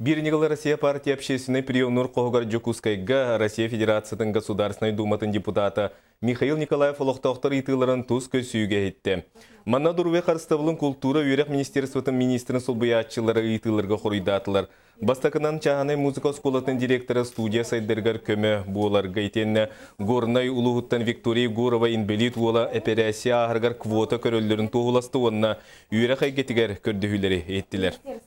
Бирнигал Россия партия общественный прием Нуркогар Джокускайга, Россия Федерацияның Государственной Думатын депутата Михаил Николаев Олохтохтар Итыларын туз көсүйге етті. Манна Дурве Харставылын культура үйрек министерствотын министрін солбыятчылары Итылырға құрыйдатылар. Бастакынан Чағанай музыка сколатын директоры студия сайдыргар көмі буоларга итенне Горнай Улуғыттан Виктория Горова инбелит уола операция ағыргар квота көрөллерін тоғыласты онына үйрек әйгетігер көрдіғілері еттілер.